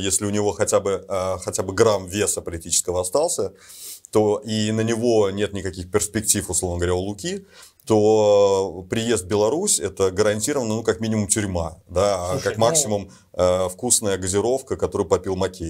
если у него хотя бы, э, хотя бы грамм веса политического остался, то и на него нет никаких перспектив, условно говоря, у Луки, то приезд в Беларусь это гарантированно, ну, как минимум, тюрьма, да, а Слушай, как максимум ну... э, вкусная газировка, которую попил Макей.